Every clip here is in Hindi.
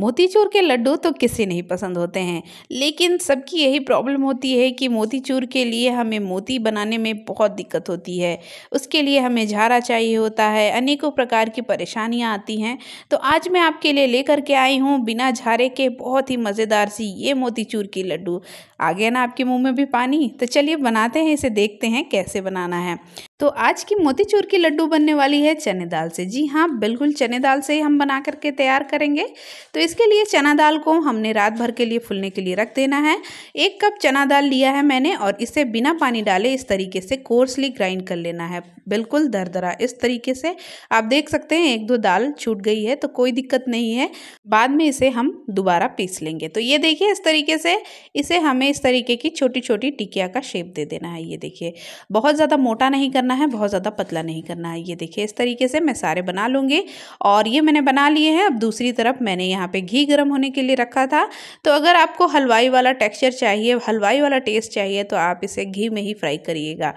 मोतीचूर के लड्डू तो किसे नहीं पसंद होते हैं लेकिन सबकी यही प्रॉब्लम होती है कि मोतीचूर के लिए हमें मोती बनाने में बहुत दिक्कत होती है उसके लिए हमें झारा चाहिए होता है अनेकों प्रकार की परेशानियां आती हैं तो आज मैं आपके लिए लेकर के आई हूँ बिना झारे के बहुत ही मज़ेदार सी ये मोतीचूर की लड्डू आ गया ना आपके मुँह में भी पानी तो चलिए बनाते हैं इसे देखते हैं कैसे बनाना है तो आज की मोतीचूर की लड्डू बनने वाली है चने दाल से जी हाँ बिल्कुल चने दाल से ही हम बना करके तैयार करेंगे तो इसके लिए चना दाल को हमने रात भर के लिए फूलने के लिए रख देना है एक कप चना दाल लिया है मैंने और इसे बिना पानी डाले इस तरीके से कोर्सली ग्राइंड कर लेना है बिल्कुल दरदरा इस तरीके से आप देख सकते हैं एक दो दाल छूट गई है तो कोई दिक्कत नहीं है बाद में इसे हम दोबारा पीस लेंगे तो ये देखिए इस तरीके से इसे हमें इस तरीके की छोटी छोटी टिकिया का शेप दे देना है ये देखिए बहुत ज़्यादा मोटा नहीं करना करना है बहुत ज़्यादा पतला नहीं करना है ये देखिए इस तरीके से मैं सारे बना लूँगी और ये मैंने बना लिए हैं अब दूसरी तरफ मैंने यहाँ पे घी गर्म होने के लिए रखा था तो अगर आपको हलवाई वाला टेक्स्चर चाहिए हलवाई वाला टेस्ट चाहिए तो आप इसे घी में ही फ्राई करिएगा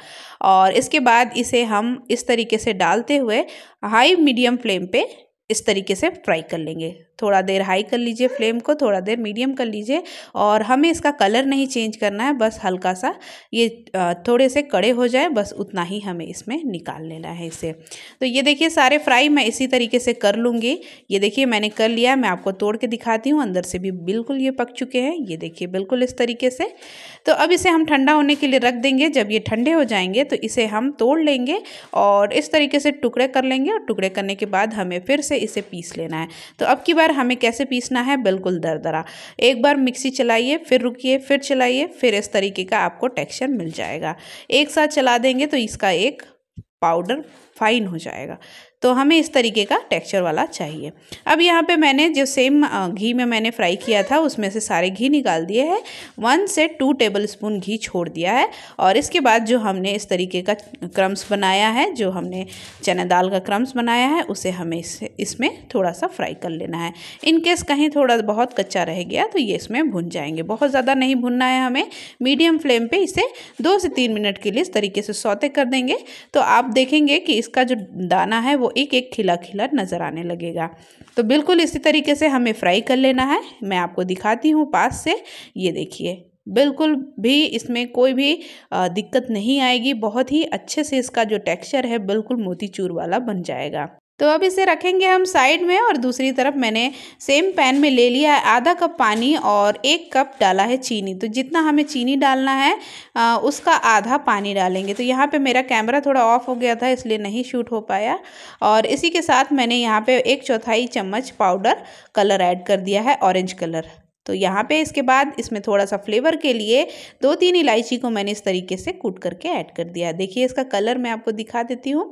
और इसके बाद इसे हम इस तरीके से डालते हुए हाई मीडियम फ्लेम पे इस तरीके से फ्राई कर लेंगे थोड़ा देर हाई कर लीजिए फ्लेम को थोड़ा देर मीडियम कर लीजिए और हमें इसका कलर नहीं चेंज करना है बस हल्का सा ये थोड़े से कड़े हो जाए बस उतना ही हमें इसमें निकाल लेना है इसे तो ये देखिए सारे फ्राई मैं इसी तरीके से कर लूँगी ये देखिए मैंने कर लिया मैं आपको तोड़ के दिखाती हूँ अंदर से भी बिल्कुल ये पक चुके हैं ये देखिए बिल्कुल इस तरीके से तो अब इसे हम ठंडा होने के लिए रख देंगे जब ये ठंडे हो जाएंगे तो इसे हम तोड़ लेंगे और इस तरीके से टुकड़े कर लेंगे और टुकड़े करने के बाद हमें फिर से इसे पीस लेना है तो अब की पर हमें कैसे पीसना है बिल्कुल दरदरा एक बार मिक्सी चलाइए फिर रुकिए फिर चलाइए फिर इस तरीके का आपको टेक्सचर मिल जाएगा एक साथ चला देंगे तो इसका एक पाउडर फाइन हो जाएगा तो हमें इस तरीके का टेक्सचर वाला चाहिए अब यहाँ पे मैंने जो सेम घी में मैंने फ्राई किया था उसमें से सारे घी निकाल दिए हैं वन से टू टेबल स्पून घी छोड़ दिया है और इसके बाद जो हमने इस तरीके का क्रम्स बनाया है जो हमने चना दाल का क्रम्स बनाया है उसे हमें इस, इसमें थोड़ा सा फ्राई कर लेना है इनकेस कहीं थोड़ा बहुत कच्चा रह गया तो ये इसमें भुन जाएंगे बहुत ज़्यादा नहीं भुनना है हमें मीडियम फ्लेम पर इसे दो से तीन मिनट के लिए इस तरीके से सौते कर देंगे तो आप आप देखेंगे कि इसका जो दाना है वो एक एक खिला खिला नज़र आने लगेगा तो बिल्कुल इसी तरीके से हमें फ्राई कर लेना है मैं आपको दिखाती हूँ पास से ये देखिए बिल्कुल भी इसमें कोई भी दिक्कत नहीं आएगी बहुत ही अच्छे से इसका जो टेक्सचर है बिल्कुल मोतीचूर वाला बन जाएगा तो अब इसे रखेंगे हम साइड में और दूसरी तरफ मैंने सेम पैन में ले लिया है आधा कप पानी और एक कप डाला है चीनी तो जितना हमें चीनी डालना है आ, उसका आधा पानी डालेंगे तो यहाँ पे मेरा कैमरा थोड़ा ऑफ हो गया था इसलिए नहीं शूट हो पाया और इसी के साथ मैंने यहाँ पे एक चौथाई चम्मच पाउडर कलर ऐड कर दिया है ऑरेंज कलर तो यहाँ पे इसके बाद इसमें थोड़ा सा फ्लेवर के लिए दो तीन इलायची को मैंने इस तरीके से कूट करके ऐड कर दिया देखिए इसका कलर मैं आपको दिखा देती हूँ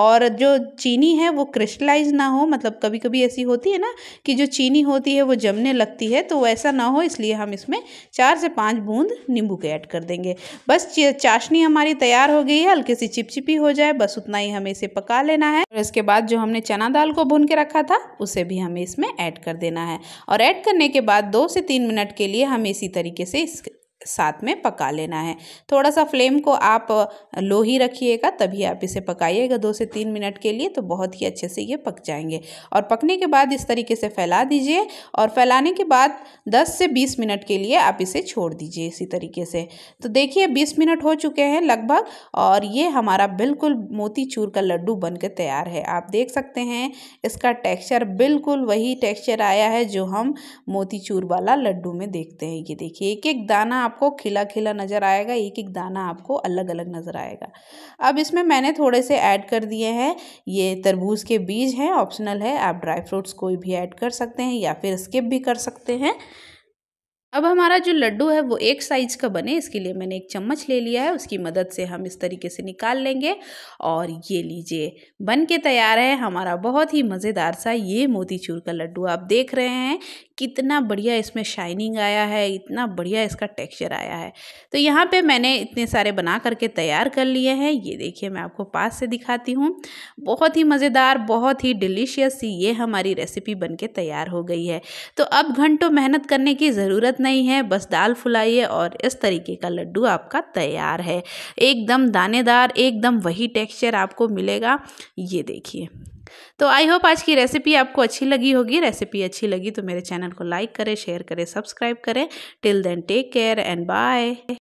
और जो चीनी है वो क्रिस्टलाइज ना हो मतलब कभी कभी ऐसी होती है ना कि जो चीनी होती है वो जमने लगती है तो वैसा ना हो इसलिए हम इसमें चार से पाँच बूंद नींबू के ऐड कर देंगे बस चाशनी हमारी तैयार हो गई है हल्की सी चिपचिपी हो जाए बस उतना ही हमें इसे पका लेना है और इसके बाद जो हमने चना दाल को भून के रखा था उसे भी हमें इसमें ऐड कर देना है और ऐड करने के बाद दो से तीन मिनट के लिए हम इसी तरीके से इस साथ में पका लेना है थोड़ा सा फ्लेम को आप लो ही रखिएगा तभी आप इसे पकाइएगा दो से तीन मिनट के लिए तो बहुत ही अच्छे से ये पक जाएंगे और पकने के बाद इस तरीके से फैला दीजिए और फैलाने के बाद 10 से 20 मिनट के लिए आप इसे छोड़ दीजिए इसी तरीके से तो देखिए 20 मिनट हो चुके हैं लगभग और ये हमारा बिल्कुल मोतीचूर का लड्डू बन तैयार है आप देख सकते हैं इसका टेक्स्चर बिल्कुल वही टेक्स्चर आया है जो हम मोतीचूर वाला लड्डू में देखते हैं ये देखिए एक एक दाना आपको खिला खिला नज़र आएगा एक एक दाना आपको अलग अलग नज़र आएगा अब इसमें मैंने थोड़े से ऐड कर दिए हैं ये तरबूज के बीज हैं ऑप्शनल है आप ड्राई फ्रूट्स कोई भी ऐड कर सकते हैं या फिर स्किप भी कर सकते हैं अब हमारा जो लड्डू है वो एक साइज़ का बने इसके लिए मैंने एक चम्मच ले लिया है उसकी मदद से हम इस तरीके से निकाल लेंगे और ये लीजिए बन के तैयार है हमारा बहुत ही मज़ेदार सा ये मोतीचूर का लड्डू आप देख रहे हैं कितना बढ़िया इसमें शाइनिंग आया है इतना बढ़िया इसका टेक्सचर आया है तो यहाँ पे मैंने इतने सारे बना करके तैयार कर लिए हैं ये देखिए मैं आपको पास से दिखाती हूँ बहुत ही मज़ेदार बहुत ही डिलीशियस ये हमारी रेसिपी बन के तैयार हो गई है तो अब घंटों मेहनत करने की ज़रूरत नहीं है बस दाल फुलाइए और इस तरीके का लड्डू आपका तैयार है एकदम दानेदार एकदम वही टेक्सचर आपको मिलेगा ये देखिए तो आई होप आज की रेसिपी आपको अच्छी लगी होगी रेसिपी अच्छी लगी तो मेरे चैनल को लाइक करें शेयर करें सब्सक्राइब करें till then take care and bye